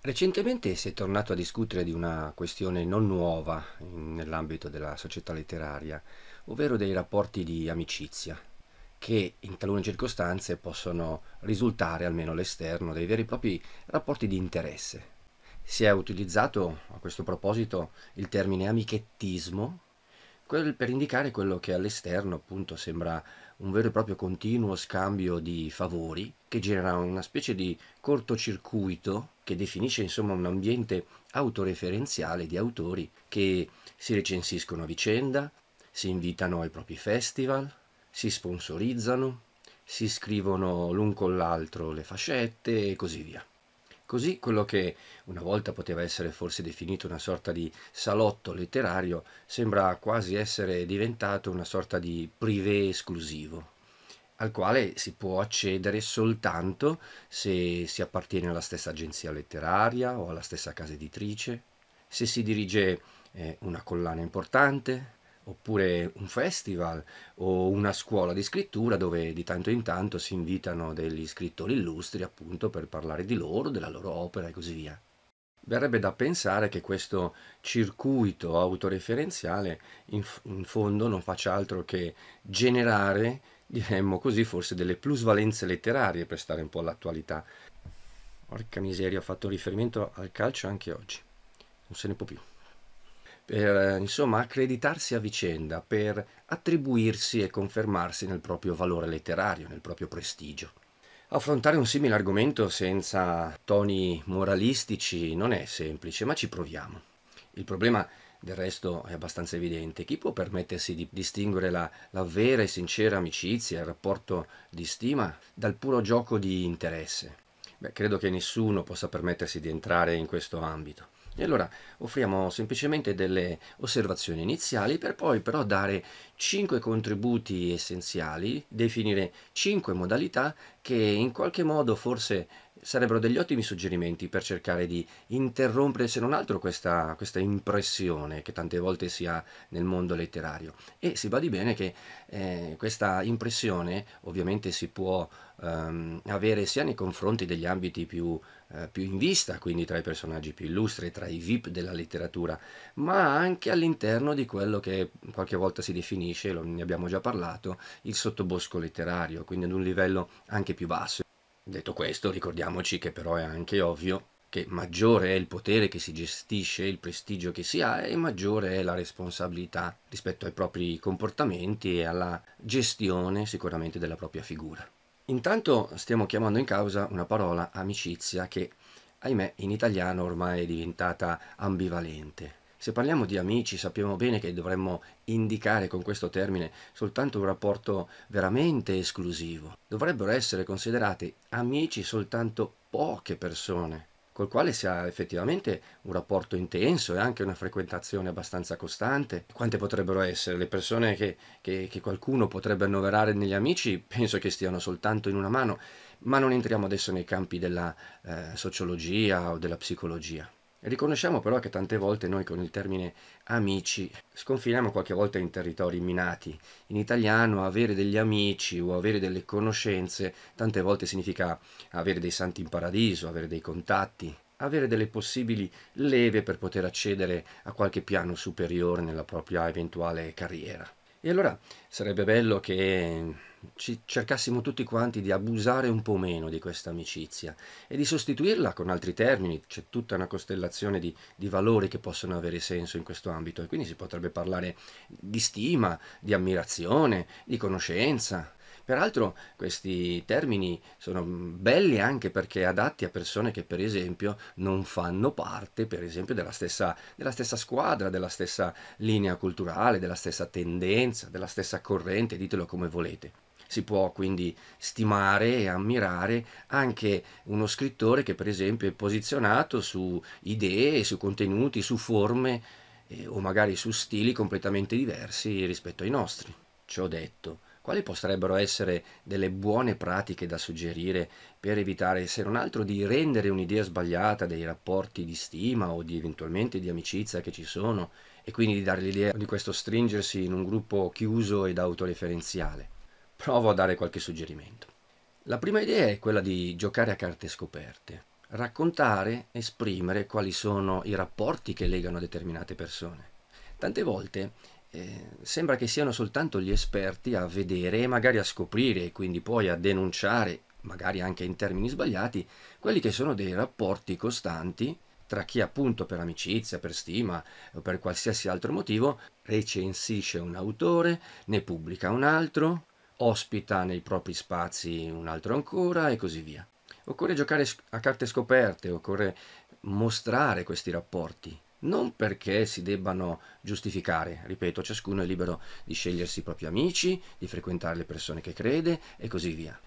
Recentemente si è tornato a discutere di una questione non nuova nell'ambito della società letteraria, ovvero dei rapporti di amicizia, che in talune circostanze possono risultare, almeno all'esterno, dei veri e propri rapporti di interesse. Si è utilizzato a questo proposito il termine amichettismo Quel, per indicare quello che all'esterno appunto sembra un vero e proprio continuo scambio di favori che genera una specie di cortocircuito che definisce insomma un ambiente autoreferenziale di autori che si recensiscono a vicenda, si invitano ai propri festival, si sponsorizzano, si scrivono l'un con l'altro le fascette e così via. Così quello che una volta poteva essere forse definito una sorta di salotto letterario sembra quasi essere diventato una sorta di privé esclusivo, al quale si può accedere soltanto se si appartiene alla stessa agenzia letteraria o alla stessa casa editrice, se si dirige eh, una collana importante, oppure un festival o una scuola di scrittura dove di tanto in tanto si invitano degli scrittori illustri appunto per parlare di loro, della loro opera e così via. Verrebbe da pensare che questo circuito autoreferenziale in, in fondo non faccia altro che generare, diremmo così, forse delle plusvalenze letterarie per stare un po' all'attualità. Porca miseria, ho fatto riferimento al calcio anche oggi, non se ne può più per insomma accreditarsi a vicenda, per attribuirsi e confermarsi nel proprio valore letterario, nel proprio prestigio. Affrontare un simile argomento senza toni moralistici non è semplice, ma ci proviamo. Il problema del resto è abbastanza evidente. Chi può permettersi di distinguere la, la, vera e sincera amicizia, il rapporto di stima, dal puro gioco di interesse? Beh, credo che nessuno possa permettersi di entrare in questo ambito. E allora offriamo semplicemente delle osservazioni iniziali per poi però dare 5 contributi essenziali, definire 5 modalità che in qualche modo forse sarebbero degli ottimi suggerimenti per cercare di interrompere se non altro questa, questa, impressione che tante volte si ha nel mondo letterario e si di bene che eh, questa impressione ovviamente si può ehm, avere sia nei confronti degli ambiti più, eh, più, in vista, quindi tra i personaggi più illustri, tra i VIP della letteratura, ma anche all'interno di quello che qualche volta si definisce, lo, ne abbiamo già parlato, il sottobosco letterario, quindi ad un livello anche più basso. Detto questo, ricordiamoci che però è anche ovvio che maggiore è il potere che si gestisce, il prestigio che si ha e maggiore è la responsabilità rispetto ai propri comportamenti e alla gestione sicuramente della propria figura. Intanto stiamo chiamando in causa una parola amicizia che, ahimè, in italiano ormai è diventata ambivalente. Se parliamo di amici sappiamo bene che dovremmo indicare con questo termine soltanto un rapporto veramente esclusivo. Dovrebbero essere considerate amici soltanto poche persone col quale si ha effettivamente un rapporto intenso e anche una frequentazione abbastanza costante. Quante potrebbero essere le persone che, che, che qualcuno potrebbe annoverare negli amici? Penso che stiano soltanto in una mano, ma non entriamo adesso nei campi della eh, sociologia o della psicologia. Riconosciamo però che tante volte noi con il termine amici sconfiniamo qualche volta in territori minati. In italiano avere degli amici o avere delle conoscenze tante volte significa avere dei santi in paradiso, avere dei contatti, avere delle possibili leve per poter accedere a qualche piano superiore nella propria eventuale carriera. E allora sarebbe bello che ci cercassimo tutti quanti di abusare un po' meno di questa amicizia e di sostituirla con altri termini, c'è tutta una costellazione di, di, valori che possono avere senso in questo ambito e quindi si potrebbe parlare di stima, di ammirazione, di conoscenza, Peraltro questi termini sono belli anche perché adatti a persone che per esempio non fanno parte per esempio della stessa, della stessa squadra, della stessa linea culturale, della stessa tendenza, della stessa corrente, ditelo come volete si può quindi stimare e ammirare anche uno scrittore che per esempio è posizionato su idee, su contenuti, su forme eh, o magari su stili completamente diversi rispetto ai nostri. Ciò detto, quali potrebbero essere delle buone pratiche da suggerire per evitare, se non altro, di rendere un'idea sbagliata dei rapporti di stima o di eventualmente di amicizia che ci sono e quindi di dare l'idea di questo stringersi in un gruppo chiuso ed autoreferenziale? Provo a dare qualche suggerimento. La prima idea è quella di giocare a carte scoperte raccontare, esprimere quali sono i rapporti che legano determinate persone. Tante volte eh, sembra che siano soltanto gli esperti a vedere e magari a scoprire e quindi poi a denunciare, magari anche in termini sbagliati, quelli che sono dei rapporti costanti tra chi appunto per amicizia, per stima o per qualsiasi altro motivo recensisce un autore, ne pubblica un altro, ospita nei propri spazi un altro ancora e così via. Occorre giocare a carte scoperte, occorre mostrare questi rapporti, non perché si debbano giustificare, ripeto, ciascuno è libero di scegliersi i propri amici, di frequentare le persone che crede e così via,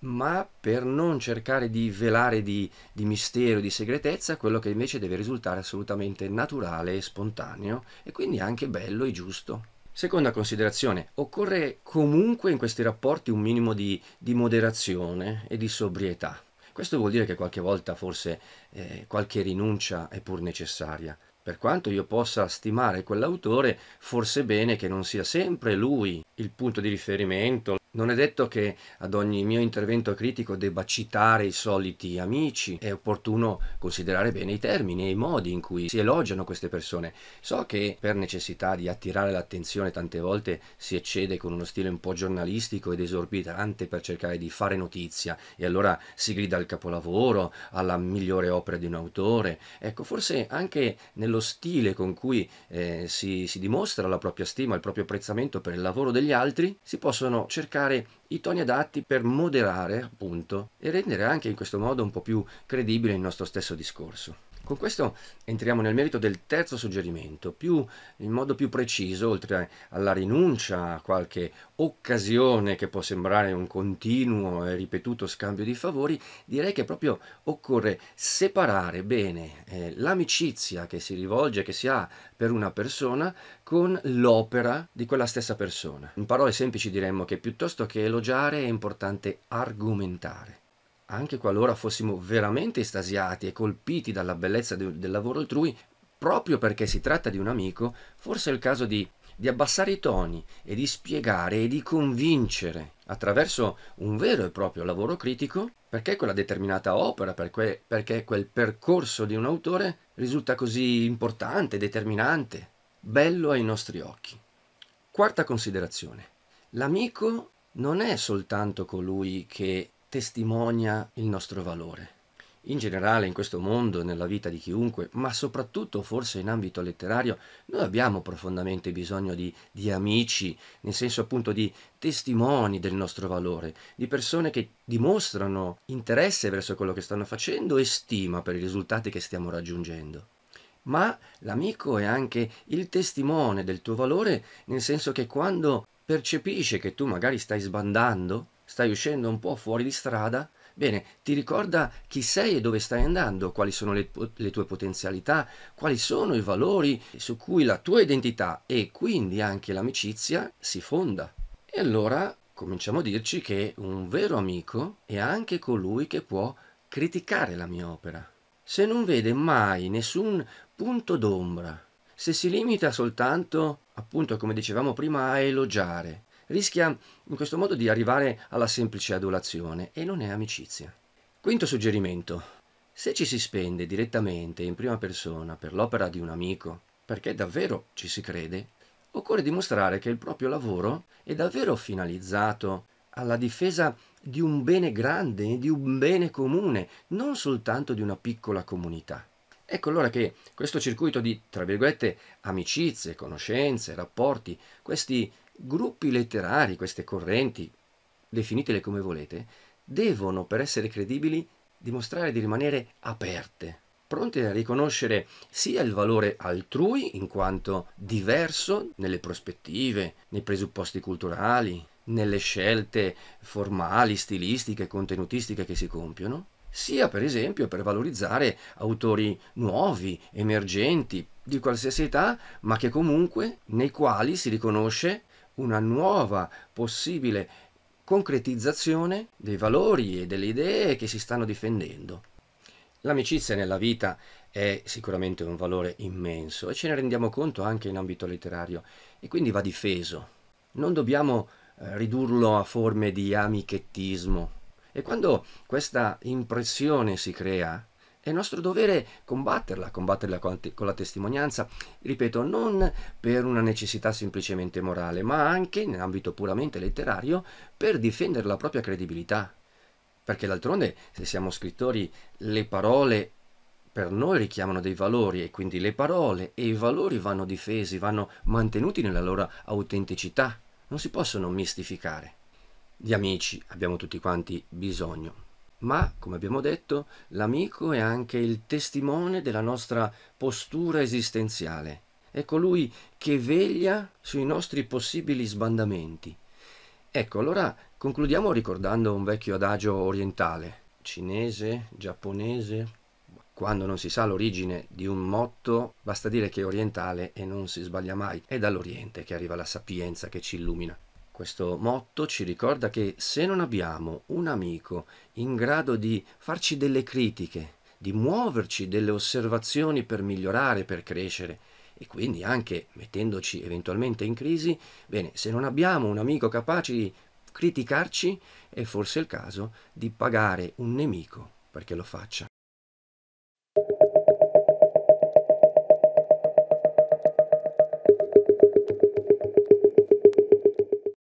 ma per non cercare di velare di, di mistero, di segretezza, quello che invece deve risultare assolutamente naturale e spontaneo e quindi anche bello e giusto. Seconda considerazione, occorre comunque in questi rapporti un minimo di, di moderazione e di sobrietà questo vuol dire che qualche volta forse eh, qualche rinuncia è pur necessaria. Per quanto io possa stimare quell'autore, forse bene che non sia sempre lui il punto di riferimento, non è detto che ad ogni mio intervento critico debba citare i soliti amici, è opportuno considerare bene i termini e i modi in cui si elogiano queste persone. So che per necessità di attirare l'attenzione tante volte si eccede con uno stile un po' giornalistico ed esorbitante per cercare di fare notizia e allora si grida al capolavoro, alla migliore opera di un autore. Ecco, forse anche nello stile con cui eh, si, si dimostra la propria stima, il proprio apprezzamento per il lavoro degli altri, si possono cercare everybody i toni adatti per moderare appunto e rendere anche in questo modo un po' più credibile il nostro stesso discorso. Con questo entriamo nel merito del terzo suggerimento, più, in modo più preciso, oltre alla rinuncia a qualche occasione che può sembrare un continuo e ripetuto scambio di favori, direi che proprio occorre separare bene eh, l'amicizia che si rivolge, che si ha per una persona, con l'opera di quella stessa persona. In parole semplici diremmo che piuttosto che lo elogiare è importante argomentare. Anche qualora fossimo veramente estasiati e colpiti dalla bellezza de- del lavoro altrui, proprio perché si tratta di un amico, forse è il caso di, di abbassare i toni e di spiegare e di convincere attraverso un vero e proprio lavoro critico perché quella determinata opera, perché, perché quel percorso di un autore risulta così importante, determinante, bello ai nostri occhi. Quarta considerazione. L'amico non è soltanto colui che testimonia il nostro valore. In generale, in questo mondo, nella vita di chiunque, ma soprattutto forse in ambito letterario, noi abbiamo profondamente bisogno di, di amici, nel senso appunto di testimoni del nostro valore, di persone che dimostrano interesse verso quello che stanno facendo e stima per i risultati che stiamo raggiungendo ma l'amico è anche il testimone del tuo valore, nel senso che quando percepisce che tu magari stai sbandando, stai uscendo un po' fuori di strada, bene, ti ricorda chi sei e dove stai andando, quali sono le, le tue potenzialità, quali sono i valori su cui la tua identità e quindi anche l'amicizia si fonda. E allora cominciamo a dirci che un vero amico è anche colui che può criticare la mia opera. Se non vede mai nessun punto d'ombra, se si limita soltanto appunto come dicevamo prima, a elogiare. Rischia in questo modo di arrivare alla semplice adulazione e non è amicizia. Quinto suggerimento. Se ci si spende direttamente in prima persona per l'opera di un amico, perché davvero ci si crede, occorre dimostrare che il proprio lavoro è davvero finalizzato alla difesa di un bene grande, di un bene comune, non soltanto di una piccola comunità. Ecco allora che questo circuito di, tra virgolette, amicizie, conoscenze, rapporti, questi gruppi letterari, queste correnti, definitele come volete, devono, per essere credibili, dimostrare di rimanere aperte, pronte a riconoscere sia il valore altrui in quanto diverso nelle prospettive, nei presupposti culturali, nelle scelte formali, stilistiche, contenutistiche che si compiono, sia per esempio per valorizzare autori nuovi, emergenti, di qualsiasi età, ma che comunque nei quali si riconosce una nuova possibile concretizzazione dei valori e delle idee che si stanno difendendo. L'amicizia nella vita è sicuramente un valore immenso e ce ne rendiamo conto anche in ambito letterario e quindi va difeso. Non dobbiamo eh, ridurlo a forme di amichettismo, e quando questa impressione si crea, è nostro dovere combatterla, combatterla con, la testimonianza, ripeto, non per una necessità semplicemente morale, ma anche in ambito puramente letterario per difendere la propria credibilità. Perché d'altronde, se siamo scrittori, le parole per noi richiamano dei valori e quindi le parole e i valori vanno difesi, vanno mantenuti nella loro autenticità, non si possono mistificare. Di amici abbiamo tutti quanti bisogno. Ma, come abbiamo detto, l'amico è anche il testimone della nostra postura esistenziale. È colui che veglia sui nostri possibili sbandamenti. Ecco, allora concludiamo ricordando un vecchio adagio orientale, cinese, giapponese. Quando non si sa l'origine di un motto, basta dire che è orientale e non si sbaglia mai. È dall'Oriente che arriva la sapienza che ci illumina. Questo motto ci ricorda che se non abbiamo un amico in grado di farci delle critiche, di muoverci delle osservazioni per migliorare, per crescere, e quindi anche mettendoci eventualmente in crisi, bene, se non abbiamo un amico capace di criticarci, è forse il caso di pagare un nemico perché lo faccia.